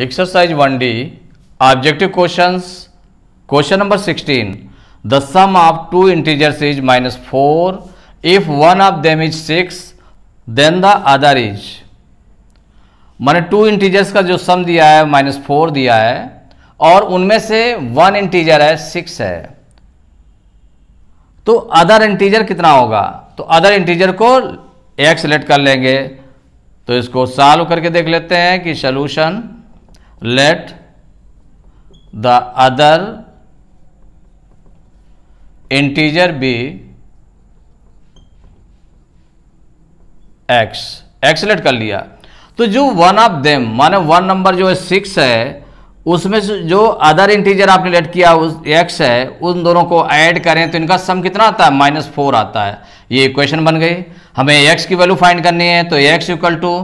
exercise one D objective question question number sixteen the sum of two integers is minus four if one of them is six then the other is मैंने two integers का जो सम दिया है minus four दिया है और उनमें से वन इंटीजर है सिक्स है तो अदर इंटीजर कितना होगा तो अदर इंटीजर को एक्स सेलेक्ट कर लेंगे तो इसको सॉल्व करके देख लेते हैं कि solution let the other integer be x x let कर लिया तो जो वन ऑफ देम माने वन नंबर जो है सिक्स है उसमें से जो अदर इंटीजर आपने लेट किया उस एक्स है उन दोनों को ऐड करें तो इनका सम कितना आता है माइनस फोर आता है ये इक्वेशन बन गई हमें एक्स की वैल्यू फाइंड करनी है तो X equal to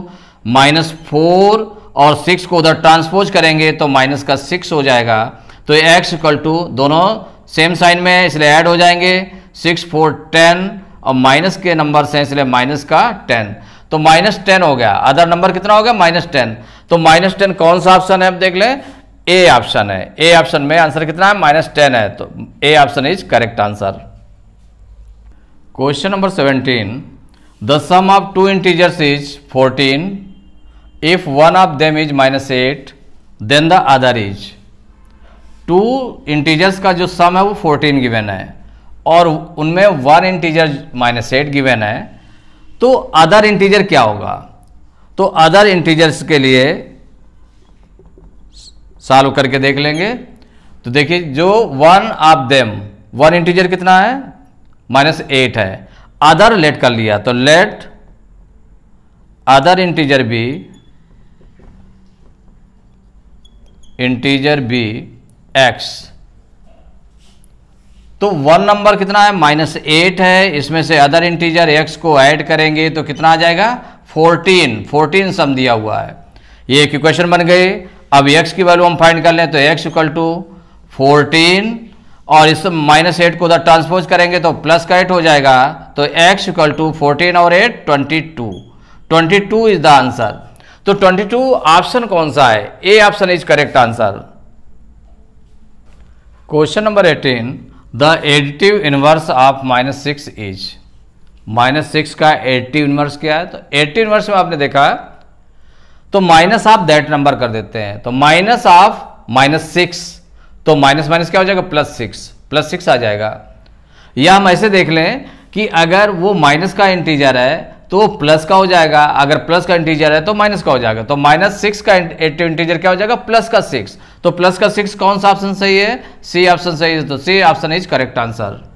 minus four और सिक्स को उधर ट्रांसपोज करेंगे तो माइनस का सिक्स हो जाएगा तो एक्स इक्वल टू दोनों सेम साइन में इसलिए ऐड हो जाएंगे सिक्स फोर टेन और माइनस के नंबर से इसलिए माइनस का टेन तो माइनस टेन हो गया अदर नंबर कितना हो गया माइनस टेन तो माइनस टेन कौन सा ऑप्शन है आप देख लें ए ऑप्शन है ए ऑप्शन में आंसर कितना है माइनस टेन है तो A option is correct answer question number seventeen the sum of two integers is fourteen if one of them is minus eight then the other is two integers का जो सम है वो fourteen given है और उनमें one integer minus eight given है तो other integer क्या होगा तो अदर इंटीजर्स के लिए सॉल्व करके देख लेंगे तो देखिए जो one of them one integer कितना है माइनस एट है अदर लेट कर लिया तो लेट अदर इंटीजर भी इंटीजर बी एक्स तो वन नंबर कितना है माइनस एट है इसमें से अदर इंटीजर एक्स को ऐड करेंगे तो कितना आ जाएगा फोर्टीन फोर्टीन सम दिया हुआ है ये एक इक्वेशन बन गई अब एक्स की वैल्यू हम फाइंड कर लें तो एक्स इक्वल टू फोर्टीन और इस माइनस एट को उधर ट्रांसपोज करेंगे तो प्लस का एट हो जाएगा तो एक्स इक्वल टू फोर्टीन और eight twenty two twenty two is the answer तो 22 ऑप्शन कौन सा है A option is correct answer question number 18 the additive inverse of minus six is minus six का एडिटिव इनवर्स क्या है तो additive inverse में आपने देखा तो माइनस ऑफ दैट नंबर कर देते हैं तो माइनस ऑफ माइनस सिक्स तो माइनस माइनस क्या हो जाएगा प्लस सिक्स प्लस सिक्स आ जाएगा या हम ऐसे देख लें कि अगर वो माइनस का इंटीजर है तो प्लस का हो जाएगा अगर प्लस का इंटीजर है तो माइनस का हो जाएगा तो माइनस सिक्स का इंटीजर क्या हो जाएगा प्लस का सिक्स तो प्लस का सिक्स कौन सा ऑप्शन सही है सी ऑप्शन सही है तो C option is correct answer